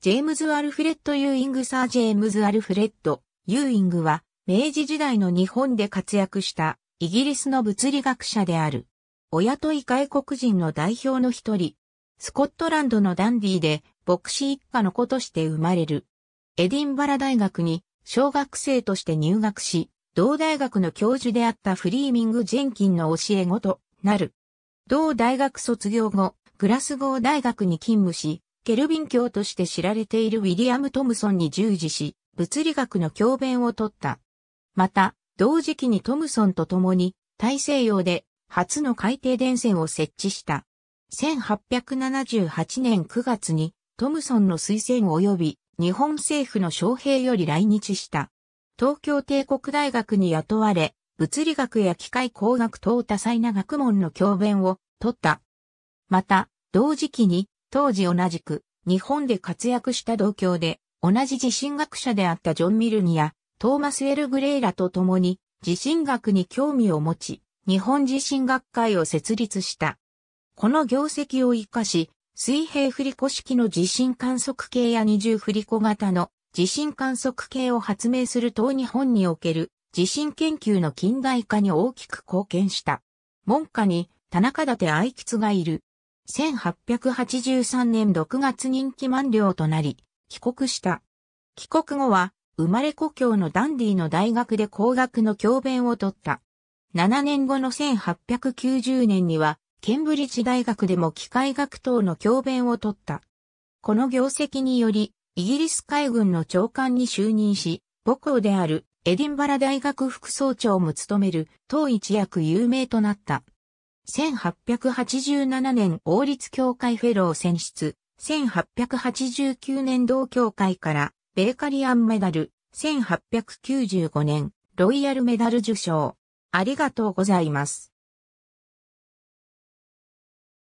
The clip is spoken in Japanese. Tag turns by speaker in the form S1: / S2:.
S1: ジェームズ・アルフレッド・ユーイング・サー・ジェームズ・アルフレッド・ユーイングは、明治時代の日本で活躍したイギリスの物理学者である。親とい外国人の代表の一人。スコットランドのダンディーで、牧師一家の子として生まれる。エディンバラ大学に小学生として入学し、同大学の教授であったフリーミング・ジェンキンの教え子となる。同大学卒業後、グラスゴー大学に勤務し、ケルビン教として知られているウィリアム・トムソンに従事し、物理学の教鞭を取った。また、同時期にトムソンと共に、大西洋で初の海底電線を設置した。1878年9月に、トムソンの推薦及び日本政府の招聘より来日した。東京帝国大学に雇われ、物理学や機械工学等多彩な学問の教鞭を取った。また、同時期に当時同じく日本で活躍した同郷で同じ地震学者であったジョン・ミルニやトーマス・エル・グレイラと共に地震学に興味を持ち日本地震学会を設立した。この業績を活かし水平振子式の地震観測計や二重振子型の地震観測計を発明する東日本における地震研究の近代化に大きく貢献した。門下に田中立愛吉がいる。1883年6月任期満了となり、帰国した。帰国後は、生まれ故郷のダンディの大学で工学の教鞭を取った。7年後の1890年には、ケンブリッジ大学でも機械学等の教鞭を取った。この業績により、イギリス海軍の長官に就任し、母校であるエディンバラ大学副総長も務める、当一役有名となった。1887年王立協会フェロー選出、1889年同協会からベーカリアンメダル、1895年ロイヤルメダル受賞。ありがとうございます。